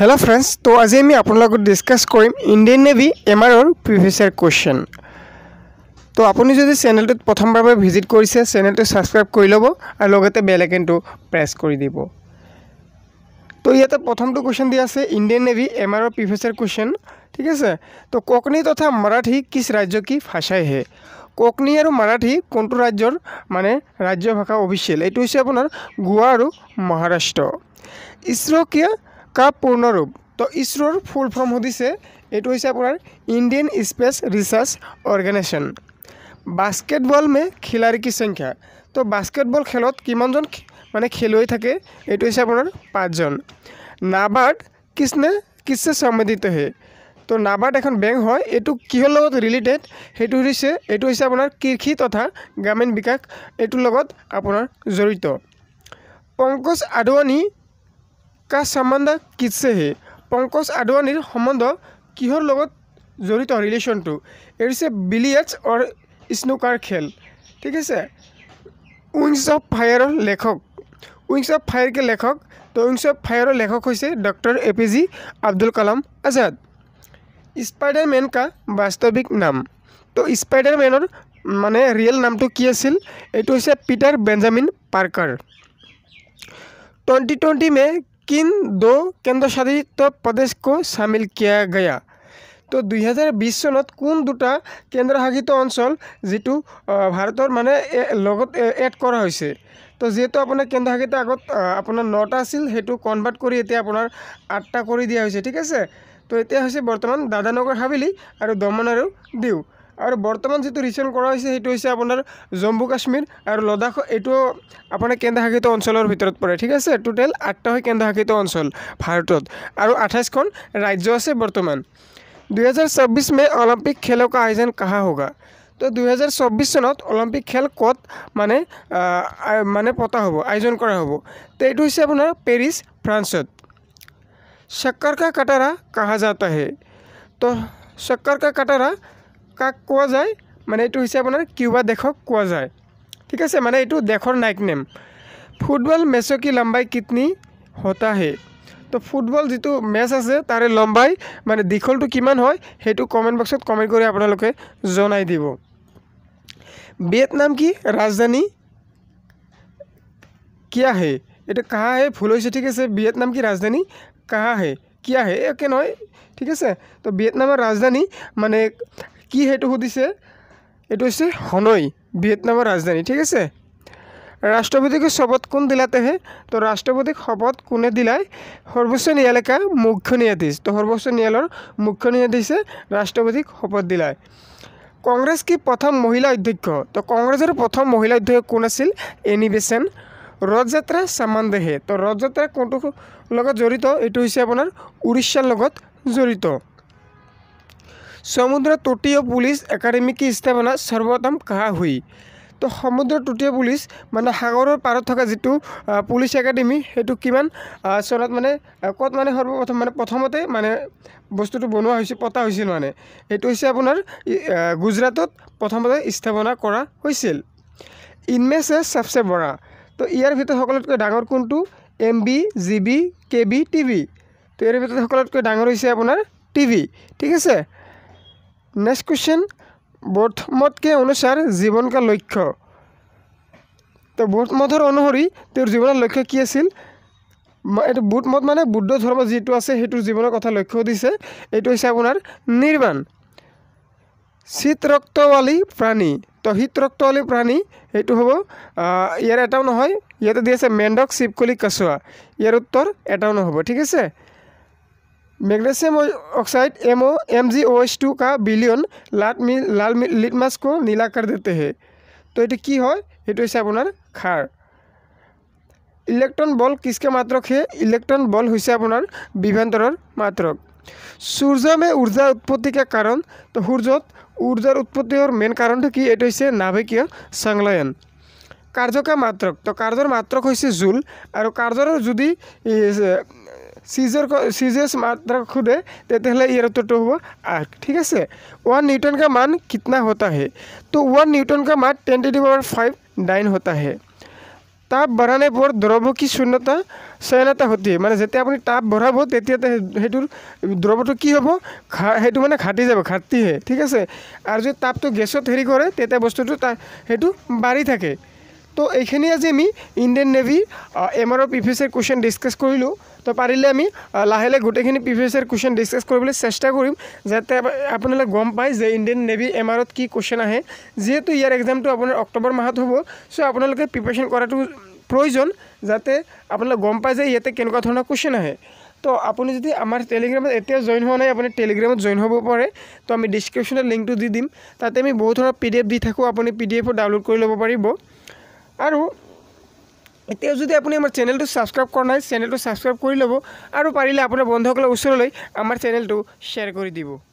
hello' friends ত' আজি আমি আপোনালোকক ডিছকাছ কৰিম ইণ্ডিয়ান নেভী এম আৰৰ প্ৰিভিয়াছৰ কুৱেশ্যন ত' আপুনি যদি চেনেলটোত প্ৰথমবাৰ ভিজিট কৰিছে চেনেলটো ছাবস্ক্ৰাইব কৰি ল'ব আৰু লগতে বেল আইকনটো প্ৰেছ কৰি দিব ত' ইয়াতে প্ৰথমটো কুৱেশ্যন দিয়া আছে ইণ্ডিয়ান নেভী এম আৰৰ প্ৰিভিয়াছৰ কুৱেশ্যন ঠিক আছে ত' কোকনি তথা মাৰাঠী কিছ ৰাজ্য কি ভাষাইহে কোকনি আৰু মাৰাঠী কোনটো ৰাজ্যৰ মানে ৰাজ্য ভাষা অফিচিয়েল এইটো হৈছে আপোনাৰ গোৱা আৰু মহাৰাষ্ট্ৰ ইছৰ কিয় থকা পূৰ্ণৰূপ ৰূপ তো ইসৰোৰ ফুল ফৰ্ম হদিছে এটো হৈছে আপোনাৰ Indian space research organisation basketball মে খেলাড়ি কি সংখ্যা তো বাস্কেটবল খেলত কিমানজন মানে খেলুৱৈ থাকে এইটো হৈছে আপোনাৰ পাঁচজন নাবাৰ্ড কৃষ্ণে কৃষ্ণে সম্বন্ধিত হে তো নাবাৰ্ড এখন বেংক হয় এইটো কিহৰ লগত ৰিলেটেড সেইটো হৈছে এইটো হৈছে আপোনাৰ কৃষি তথা গ্ৰামীণ বিকাশ এইটোৰ লগত আপোনাৰ জড়িত পংকজ আদৱানী কা সামান্দা কিটছেহে পংকজ আদৱানীৰ সম্বন্ধ কিহৰ লগত জড়িত ৰিলেশ্যনটো এই হৈছে অৰ স্নুকাৰ খেল ঠিক আছে উইংছ অফ ফায়াৰৰ লেখক উইংছ অফ ফায়াৰকে লেখক তো উইংছ অফ ফায়াৰৰ লেখক হৈছে doctor A P J Abdul Kalam Azad স্পাইডাৰমেন কা বাস্তৱিক নাম তো স্পাইডাৰমেনৰ মানে ৰিয়েল নামটো কি আছিল এইটো হৈছে Peter Benjamin Parker twenty twenty মে' किन दो केन्द्रशासित प्रदेश को शामिल किया गया तो दुहजार बनत कौन दूटा केन्द्रशासित अंचल जी भारत मानने एड कर तो जीत अपना केन्द्रशासित आगत अपना नटा आज कनभार्ट कर आठटा कर दिया ठीक है तो इतना बर्तमान दादानगर हावी और दमन और दीव আৰু বৰ্তমান যিটো ৰিচেণ্ট কৰা হৈছে সেইটো হৈছে আপোনাৰ জম্মু কাশ্মীৰ আৰু লাডাখ এইটো আপোনাৰ কেন্দ্ৰশাসিত অঞ্চলৰ ভিতৰত পৰে ঠিক আছে টোটেল আঠটা হৈ কেন্দ্ৰশাসিত অঞ্চল ভাৰতত আৰু আঠাইছখন ৰাজ্য আছে বৰ্তমান দুহেজাৰ চৌব্বিছ মে' অলিম্পিক খেলক আয়োজন কাহা হ'গা তো দুহেজাৰ চৌব্বিছ চনত অলিম্পিক খেল ক'ত মানে মানে পতা হ'ব আয়োজন কৰা হ'ব তো এইটো হৈছে আপোনাৰ পেৰিছ ফ্ৰান্সত চক্কৰকা কাটাৰা কাহা যাত আহে তো চক্কৰকা কাটাৰা কাক কোৱা যায় মানে এইটো হৈছে আপোনাৰ কিউবা দেশক কোৱা যায় ঠিক আছে মানে এইটো দেশৰ নাইক নেম ফুটবল মেচকী লম্বাই কিডনি হতাহে তো ফুটবল যিটো মেচ আছে তাৰে লম্বাই মানে দীঘলটো কিমান হয় সেইটো কমেণ্ট বক্সত কমেণ্ট কৰি আপোনালোকে জনাই দিব ভিয়েটনাম কি ৰাজধানী কিয় হে এইটো কাহা হে ভুল হৈছে ঠিক আছে ভিয়েটনাম কি ৰাজধানী কাহা হে কিয় হে একে নহয় ঠিক আছে তো ভিয়েটনামৰ ৰাজধানী মানে কি সেইটো সুধিছে এইটো হৈছে হনৈ ভিয়েটনামৰ ৰাজধানী ঠিক আছে ৰাষ্ট্ৰপতিক শপত কোন দিলাতেহে তো ৰাষ্ট্ৰপতিক শপত কোনে দিলাই সৰ্বোচ্চ ন্যায়ালয়ে মুখ্য ন্যায়াধীশ তো সৰ্বোচ্চ ন্যায়ালয়ৰ মুখ্য ন্যায়াধীশে ৰাষ্ট্ৰপতিক শপত দিলাই কংগ্ৰেছ কি প্ৰথম মহিলা অধ্যক্ষ তো কংগ্ৰেছৰ প্ৰথম মহিলা অধ্যক্ষ কোন আছিল এনি বেচেন ৰথ যাত্ৰা চামানদেহে তো ৰথ যাত্ৰা কোনটো লগত জড়িত এইটো হৈছে আপোনাৰ উৰিষ্যাৰ লগত জড়িত समुद्र तटीय पुलिस एकेडेमी की स्थापना सर्वप्रथम कहा हुई तो समुद्र तटीय पुलिस माने सगर पार थका जी पुलिस एकेडेमी सीट कि सन मानने कत मानने सर्वप्रथम मानने प्रथम मानने बस्तु तो बनवा पता माने ये अपना गुजरात प्रथम स्थापना कर इनमेस सबसे बड़ा तो इतर सकलतको डांगर कौन तो एम वि जि वि के वि टि तो इतना सकलतको डांगर से अपना टि ठीक है नेक्स्ट क्वेश्चन बौद्ध मत के अनुसार जीवन का लक्ष्य तो बौद्ध मतर अनुसरी तो जीवन लक्ष्य कि आ बौध मत मानने बुद्ध धर्म जी आसो जीवन कथा लक्ष्य दी है यू आपनर निर्माण शीत रक्त वाली प्राणी तो शीत रक्त वाली प्राणी ये हम इटाओ नए इतने दी आस मेढक शिवकुली कसुआ इतर एटाओ नब ठीक है magnesium oxide M O M G O S two का बिलियन लाल मिल लाल लिटमास को नीला कर देते हैं तो ये कि है ये अपना खार इलेक्ट्रन बल किसके मात्रक है इलेक्ट्रन बल अपना विभान्तर मात्रक सूर्य में ऊर्जा उत्पत्ति का कारण तो सूर्य ऊर्जार उत्पत्ति मेन कारण कि ये नाभिक संलयन कार्य का मात्रक तो कार्यर मात्रक जुल और कार्यर जुदी सीजर को सीजर्स मात्रा को खुदे तेतेले ये रतोटो हुआ आठ ठीक है से वन न्यूटन का मान कितना होता है तो वन न्यूटन का मान टेन टू दावर फाइव नाइन होता है ताप बढ़ाने पर द्रव की शून्यता शयनता होती है मैंने जैसे अपनी ताप बढ़ा बहुत हेटर द्रव तो कि हम खाटू मैंने खाटी जाए खाती है ठीक है से और जो ताप तो गेसत हेरी करते बस्तु तो हेटू बारी थके তো এইখানে আজি আমি ইন্ডিয়ান নেভির এম আর পি ফিএসের কুয়েশন ডিসকাস করলো তো পারিলে আমি লাহে লাহে গোটেখিনি পি ফিএসের কুয়েশন ডিসকাস করবলে চেষ্টা করি যাতে আপনারা গম পায় যে ইন্ডিয়ান নেভি এম আর কি কুয়েশন আহে যেহেতু ইয়ার এক্সামটা আপনার অক্টোবর মাহত হব সো আপনাদের প্রিপারেশন করা প্রয়োজন যাতে আপনারা গম পায় যে ইয়াতে কেনকা ধরনের কুয়েশন আহে তো আপনি যদি আমার টেলিগ্রামে এতিয়া জয়েন হওয়া নাই আপনি টেলিগ্রামত জয়েন হব পারে তো আমি ডিসক্রিপশনের লিঙ্কটা দি দিম তাতে আমি বহু ধরনের পিডিএফ দি থাকো আপনি পিডিএফও ডাউনলোড করে লোক পারিব আৰু এতিয়া যদি আপুনি আমাৰ চেনেলটো ছাবস্ক্ৰাইব কৰা নাই চেনেলটো ছাবস্ক্ৰাইব কৰি ল'ব আৰু পাৰিলে আপোনাৰ বন্ধুসকলৰ ওচৰলৈ আমাৰ চেনেলটো শ্বেয়াৰ কৰি দিব